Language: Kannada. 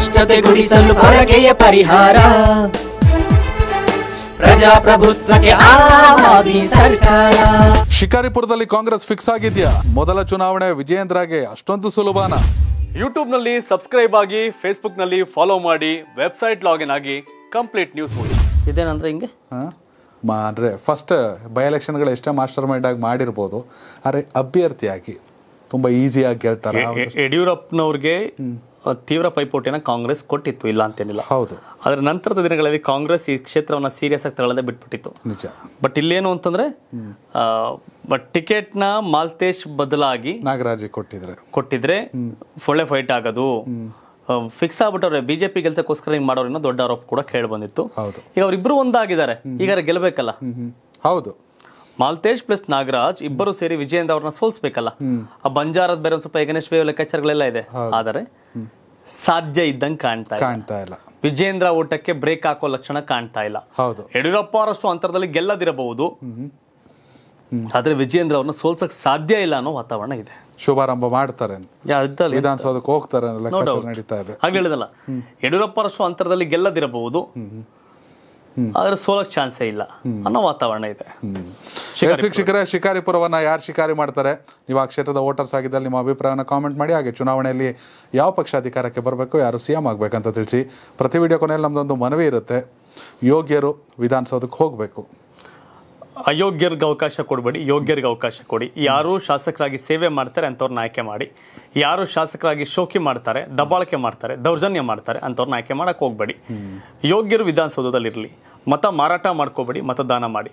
ಕಷ್ಟತೆ ಗುಡಿಸಲು ಪರಿಹಾರ ಪ್ರಜಾಪ್ರಭುತ್ವಕ್ಕೆ ಸರ್ಕಾರ ಶಿಕಾರಿಪುರದಲ್ಲಿ ಕಾಂಗ್ರೆಸ್ ಫಿಕ್ಸ್ ಆಗಿದ್ಯಾ ಮೊದಲ ಚುನಾವಣೆ ವಿಜಯೇಂದ್ರಗೆ ಅಷ್ಟೊಂದು ಸುಲಭಾನ ಯೂಟ್ಯೂಬ್ ನಲ್ಲಿ ಸಬ್ಸ್ಕ್ರೈಬ್ ಆಗಿ ಫೇಸ್ಬುಕ್ ನಲ್ಲಿ ಫಾಲೋ ಮಾಡಿ ವೆಬ್ಸೈಟ್ ಲಾಗಿನ್ ಆಗಿ ಕಂಪ್ಲೀಟ್ ನ್ಯೂಸ್ ನೋಡಿ ಇದೇನಂದ್ರೆ ಹಿಂಗೆ ಅಂದ್ರೆ ಫಸ್ಟ್ ಬೈ ಗಳು ಎಷ್ಟೇ ಮಾಸ್ಟರ್ ಮೈಂಡ್ ಆಗಿ ಮಾಡಿರ್ಬೋದು ಅರೆ ಅಭ್ಯರ್ಥಿಯಾಗಿ ತುಂಬಾ ಈಸಿಯಾಗಿ ಗೆಲ್ತಾರೆ ಯಡಿಯೂರಪ್ಪನವ್ರಿಗೆ ತೀವ್ರ ಪೈಪೋಟಿನ ಕಾಂಗ್ರೆಸ್ ಕೊಟ್ಟಿತ್ತು ಇಲ್ಲ ಅಂತೇನಿಲ್ಲ ಹೌದು ಆದ್ರೆ ನಂತರದ ದಿನಗಳಲ್ಲಿ ಕಾಂಗ್ರೆಸ್ ಈ ಕ್ಷೇತ್ರವನ್ನ ಸೀರಿಯಸ್ ಆಗಿ ತಗೊಳ್ಳದೆ ಬಿಟ್ಬಿಟ್ಟಿತ್ತು ನಿಜ ಬಟ್ ಇಲ್ಲೇನು ಅಂತಂದ್ರೆ ಬಟ್ ನ ಮಾಲ್ತೇಶ್ ಬದಲಾಗಿ ನಾಗರಾಜ್ ಕೊಟ್ಟಿದ್ರೆ ಕೊಟ್ಟಿದ್ರೆ ಒಳ್ಳೆ ಫೈಟ್ ಆಗೋದು ಫಿಕ್ಸ್ ಆಗ್ಬಿಟ್ಟವ್ರೆ ಬಿಜೆಪಿ ಗೆಲ್ಸಕ್ಕೋಸ್ಕರ ಹಿಂಗ್ ಮಾಡೋರಿನ ದೊಡ್ಡ ಆರೋಪ ಕೂಡ ಕೇಳಿ ಬಂದಿತ್ತು ಈಗ ಅವ್ರಿಬ್ರು ಒಂದಾಗಿದ್ದಾರೆ ಈಗ ಗೆಲ್ಬೇಕಲ್ಲ ಹೌದು ಮಾಲ್ತೇಶ್ ಪ್ಲಸ್ ನಾಗರಾಜ್ ಇಬ್ಬರು ಸೇರಿ ವಿಜಯೇಂದ್ರ ಅವ್ರನ್ನ ಸೋಲ್ಸ್ಬೇಕಲ್ಲ ಆ ಬಂಜಾರದ ಬೇರೆ ಒಂದ್ ಸ್ವಲ್ಪ ಎಗನೆಸ್ಟ್ ವೇವ್ ಲೆಕ್ಕಾಚಾರಗಳೆಲ್ಲ ಇದೆ ಆದರೆ ಸಾಧ್ಯ ಇದ್ದಂಗ್ ಕಾಣ್ತಾ ಇಲ್ಲ ವಿಜೇಂದ್ರ ಊಟಕ್ಕೆ ಬ್ರೇಕ್ ಹಾಕೋ ಲಕ್ಷಣ ಕಾಣ್ತಾ ಇಲ್ಲ ಹೌದು ಯಡಿಯೂರಪ್ಪ ಅವರಷ್ಟು ಅಂತರದಲ್ಲಿ ಗೆಲ್ಲದಿರಬಹುದು ಆದ್ರೆ ವಿಜೇಂದ್ರ ಅವ್ರನ್ನ ಸೋಲ್ಸಕ್ ಸಾಧ್ಯ ಇಲ್ಲ ಅನ್ನೋ ವಾತಾವರಣ ಇದೆ ಶುಭಾರಂಭ ಮಾಡ್ತಾರೆ ವಿಧಾನಸೌಧಕ್ಕೆ ಹೋಗ್ತಾರೆ ನಡೀತಾ ಇದೆ ಹಾಗೆ ಹೇಳಿದಲ್ಲ ಅಂತರದಲ್ಲಿ ಗೆಲ್ಲದಿರಬಹುದು ಆದ್ರೆ ಸೋಲಕ್ ಚಾನ್ಸೇ ಇಲ್ಲ ಅನ್ನೋ ವಾತಾವರಣ ಇದೆ ಶಿಕ್ಷಕರ ಶಿಕಾರಿಪುರವನ್ನ ಯಾರು ಶಿಕಾರಿ ಮಾಡ್ತಾರೆ ನೀವು ಆ ಕ್ಷೇತ್ರದ ವೋಟರ್ಸ್ ಆಗಿದ್ದಲ್ಲಿ ನಿಮ್ಮ ಅಭಿಪ್ರಾಯನ ಕಾಮೆಂಟ್ ಮಾಡಿ ಹಾಗೆ ಚುನಾವಣೆಯಲ್ಲಿ ಯಾವ ಪಕ್ಷ ಅಧಿಕಾರಕ್ಕೆ ಬರಬೇಕು ಯಾರು ಸಿ ಎಂ ಆಗಬೇಕಂತ ತಿಳಿಸಿ ಪ್ರತಿ ವಿಡಿಯೋ ಕೊನೆಯಲ್ಲಿ ನಮ್ಮದೊಂದು ಮನವಿ ಇರುತ್ತೆ ಯೋಗ್ಯರು ವಿಧಾನಸೌಧಕ್ಕೆ ಹೋಗಬೇಕು ಅಯೋಗ್ಯರಿಗೆ ಅವಕಾಶ ಕೊಡಬೇಡಿ ಯೋಗ್ಯರಿಗೆ ಅವಕಾಶ ಕೊಡಿ ಯಾರು ಶಾಸಕರಾಗಿ ಸೇವೆ ಮಾಡ್ತಾರೆ ಅಂಥವ್ರನ್ನ ಆಯ್ಕೆ ಮಾಡಿ ಯಾರು ಶಾಸಕರಾಗಿ ಶೋಕಿ ಮಾಡ್ತಾರೆ ದಬ್ಬಾಳಿಕೆ ಮಾಡ್ತಾರೆ ದೌರ್ಜನ್ಯ ಮಾಡ್ತಾರೆ ಅಂಥವ್ರನ್ನ ಆಯ್ಕೆ ಮಾಡೋಕ್ಕೆ ಹೋಗಬೇಡಿ ಯೋಗ್ಯರು ವಿಧಾನಸೌಧದಲ್ಲಿರಲಿ ಮತ ಮಾರಾಟ ಮಾಡ್ಕೋಬೇಡಿ ಮತದಾನ ಮಾಡಿ